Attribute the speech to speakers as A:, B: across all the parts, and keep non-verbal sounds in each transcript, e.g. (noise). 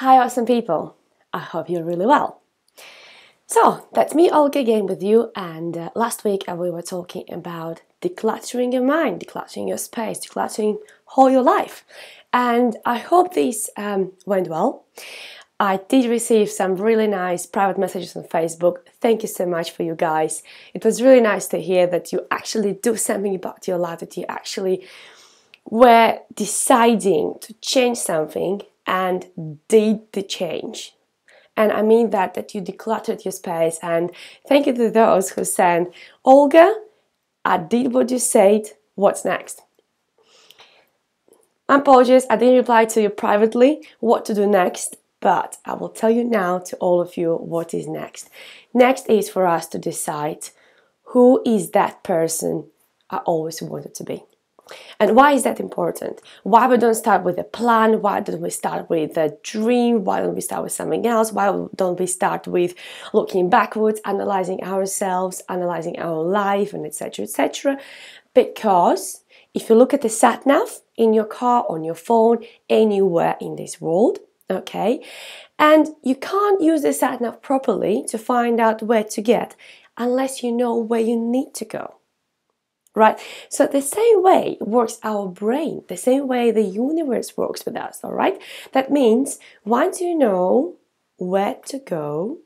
A: Hi, awesome people! I hope you're really well. So, that's me, Olga, again with you. And uh, last week uh, we were talking about decluttering your mind, decluttering your space, decluttering all your life. And I hope this um, went well. I did receive some really nice private messages on Facebook. Thank you so much for you guys. It was really nice to hear that you actually do something about your life, that you actually were deciding to change something and did the change. And I mean that, that you decluttered your space. And thank you to those who sent, Olga, I did what you said, what's next? I apologies, I didn't reply to you privately what to do next, but I will tell you now to all of you what is next. Next is for us to decide who is that person I always wanted to be. And why is that important? Why we don't start with a plan? Why don't we start with a dream? Why don't we start with something else? Why don't we start with looking backwards, analyzing ourselves, analyzing our life, and etc. etc. Because if you look at the sat nav in your car, on your phone, anywhere in this world, okay, and you can't use the sat nav properly to find out where to get unless you know where you need to go right? So the same way works our brain, the same way the universe works with us, all right? That means once you know where to go,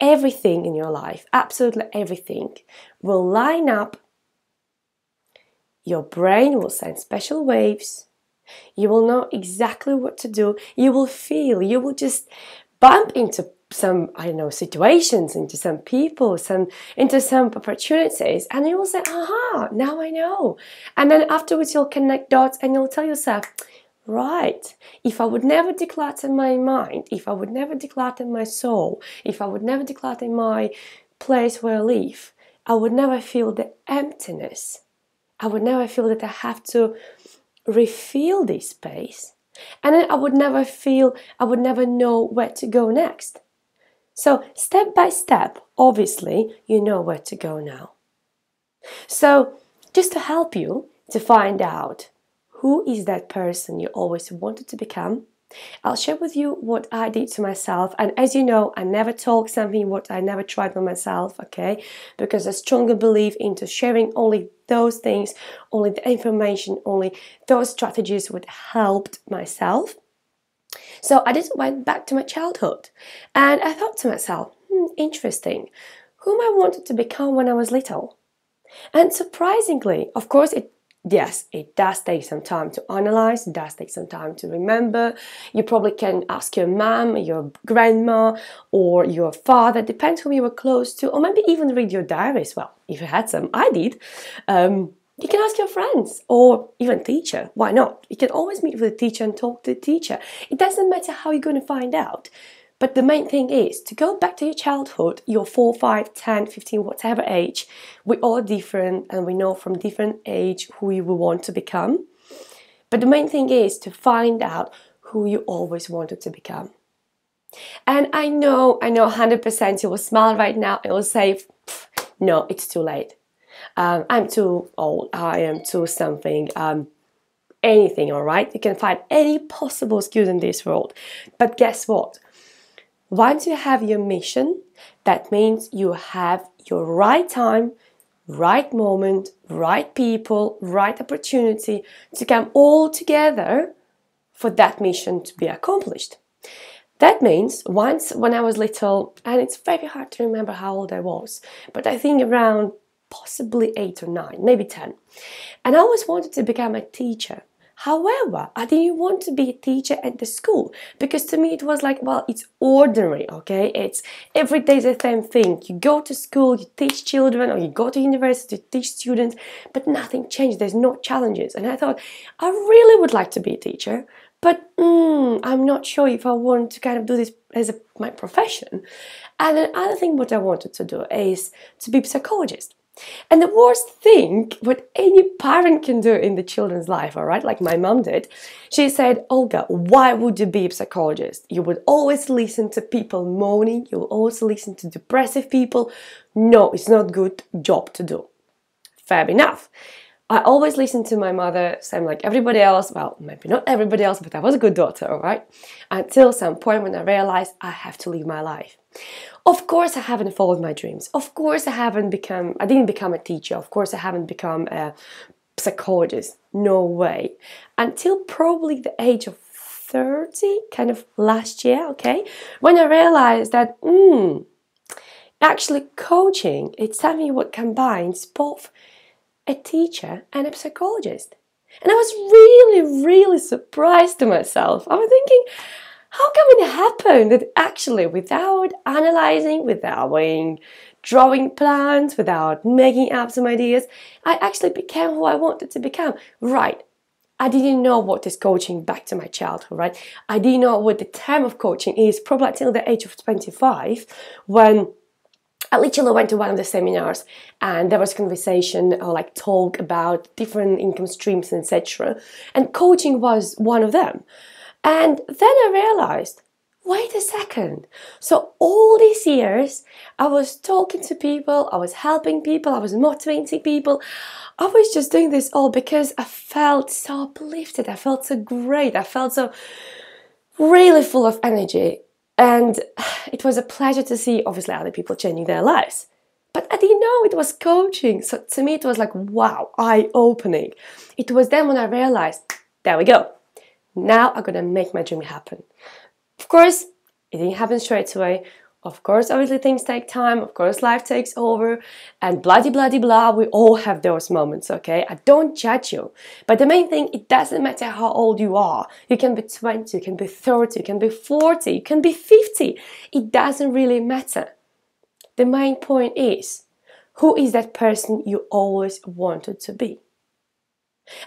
A: everything in your life, absolutely everything, will line up. Your brain will send special waves. You will know exactly what to do. You will feel, you will just bump into some I don't know situations, into some people, some into some opportunities, and you will say, "Aha! Now I know." And then afterwards, you'll connect dots, and you'll tell yourself, "Right, if I would never declutter my mind, if I would never declutter my soul, if I would never declutter my place where I live, I would never feel the emptiness. I would never feel that I have to refill this space." And then I would never feel, I would never know where to go next. So, step by step, obviously, you know where to go now. So, just to help you to find out who is that person you always wanted to become, I'll share with you what I did to myself. And as you know, I never talk something what I never tried for myself, okay? Because I strongly believe into sharing only those things, only the information, only those strategies would helped myself. So I just went back to my childhood and I thought to myself, hmm, interesting, whom I wanted to become when I was little. And surprisingly, of course, it yes, it does take some time to analyze, it does take some time to remember. You probably can ask your mom, your grandma, or your father, depends whom you were close to, or maybe even read your diary as well, if you had some. I did. Um, you can ask your friends or even teacher. Why not? You can always meet with a teacher and talk to the teacher. It doesn't matter how you're going to find out. But the main thing is to go back to your childhood, your 4, 5, 10, 15, whatever age. We're all different and we know from different age who you will want to become. But the main thing is to find out who you always wanted to become. And I know, I know 100% you will smile right now and will say, no, it's too late um, I'm too old, I am too something, um, anything, all right? You can find any possible excuse in this world. But guess what? Once you have your mission, that means you have your right time, right moment, right people, right opportunity to come all together for that mission to be accomplished. That means once when I was little, and it's very hard to remember how old I was, but I think around possibly eight or nine, maybe 10. And I always wanted to become a teacher. However, I didn't want to be a teacher at the school because to me it was like, well, it's ordinary, okay? It's every day the same thing. You go to school, you teach children, or you go to university, teach students, but nothing changed. There's no challenges. And I thought, I really would like to be a teacher, but mm, I'm not sure if I want to kind of do this as a, my profession. And another thing what I wanted to do is to be a psychologist. And the worst thing, what any parent can do in the children's life, all right, like my mom did, she said, Olga, why would you be a psychologist? You would always listen to people moaning, you will always listen to depressive people. No, it's not good job to do. Fair enough. I always listened to my mother, same like everybody else. Well, maybe not everybody else, but I was a good daughter, all right? Until some point when I realized I have to live my life. Of course, I haven't followed my dreams. Of course, I haven't become, I didn't become a teacher. Of course, I haven't become a psychologist. No way. Until probably the age of 30, kind of last year, okay? When I realized that, hmm, actually coaching, it's something what combines both a teacher, and a psychologist. And I was really, really surprised to myself. I was thinking, how can it happen that actually, without analyzing, without drawing plans, without making up some ideas, I actually became who I wanted to become? Right. I didn't know what is coaching back to my childhood, right? I didn't know what the term of coaching is, probably until the age of 25, when I literally went to one of the seminars and there was conversation or uh, like talk about different income streams, etc. And coaching was one of them. And then I realized, wait a second. So all these years I was talking to people, I was helping people, I was motivating people. I was just doing this all because I felt so uplifted, I felt so great, I felt so really full of energy and (sighs) it was a pleasure to see, obviously, other people changing their lives. But I didn't know it was coaching. So to me, it was like, wow, eye opening. It was then when I realized, there we go. Now I'm going to make my dream happen. Of course, it didn't happen straight away. Of course, obviously things take time. Of course, life takes over and bloody bloody blah, blah. We all have those moments, okay? I don't judge you. But the main thing, it doesn't matter how old you are. You can be 20, you can be 30, you can be 40, you can be 50. It doesn't really matter. The main point is who is that person you always wanted to be?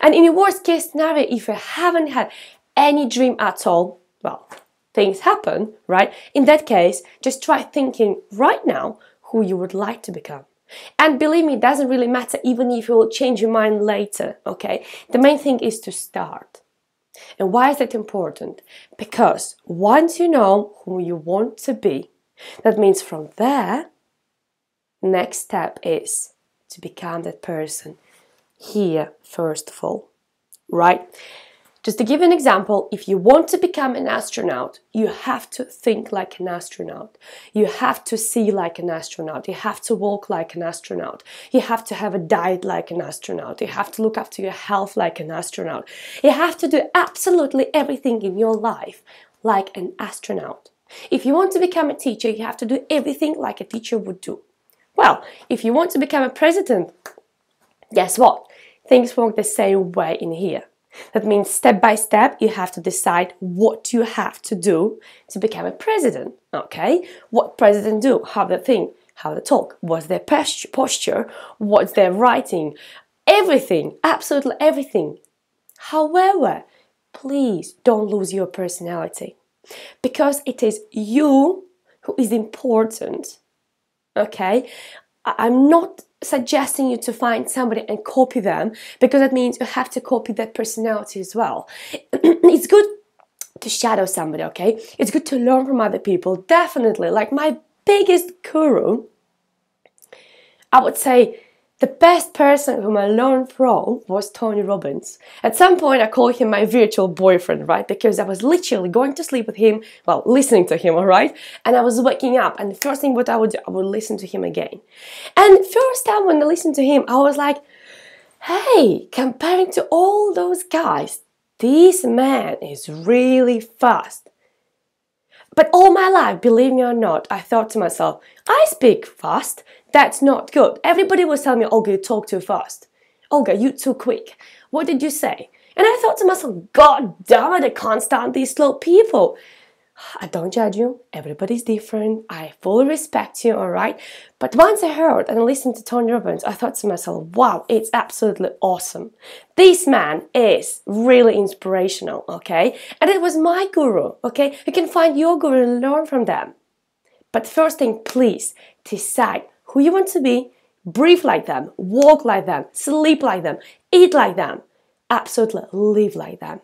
A: And in the worst case scenario, if you haven't had any dream at all, well, things happen, right? In that case, just try thinking right now who you would like to become. And believe me, it doesn't really matter even if you'll change your mind later, okay? The main thing is to start. And why is that important? Because once you know who you want to be, that means from there, next step is to become that person here, first of all, right? Just to give an example, if you want to become an astronaut, you have to think like an astronaut. You have to see like an astronaut. You have to walk like an astronaut. You have to have a diet like an astronaut. You have to look after your health like an astronaut. You have to do absolutely everything in your life like an astronaut. If you want to become a teacher, you have to do everything like a teacher would do. Well, if you want to become a president, guess what? Things work the same way in here. That means step by step, you have to decide what you have to do to become a president. Okay, what president do? How they think, how they talk, what's their posture, what's their writing, everything, absolutely everything. However, please don't lose your personality because it is you who is important. Okay, I'm not suggesting you to find somebody and copy them because that means you have to copy their personality as well. (clears throat) it's good to shadow somebody, okay? It's good to learn from other people, definitely. Like my biggest guru, I would say the best person whom I learned from was Tony Robbins. At some point, I called him my virtual boyfriend, right? Because I was literally going to sleep with him, well, listening to him, all right? And I was waking up, and the first thing what I would do, I would listen to him again. And first time when I listened to him, I was like, hey, comparing to all those guys, this man is really fast. But all my life, believe me or not, I thought to myself, I speak fast. That's not good. Everybody was telling me, Olga, you talk too fast. Olga, you too quick. What did you say? And I thought to myself, God damn it, I can't stand these slow people. (sighs) I don't judge you, everybody's different, I fully respect you, alright? But once I heard and listened to Tony Robbins, I thought to myself, wow, it's absolutely awesome. This man is really inspirational, okay? And it was my guru, okay? You can find your guru and learn from them. But first thing, please decide who you want to be, breathe like them, walk like them, sleep like them, eat like them, absolutely live like them.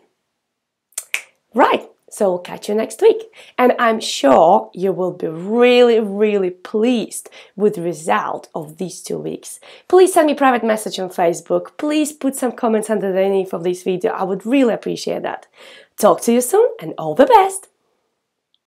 A: Right, so we'll catch you next week. And I'm sure you will be really, really pleased with the result of these two weeks. Please send me private message on Facebook. Please put some comments underneath of this video. I would really appreciate that. Talk to you soon and all the best.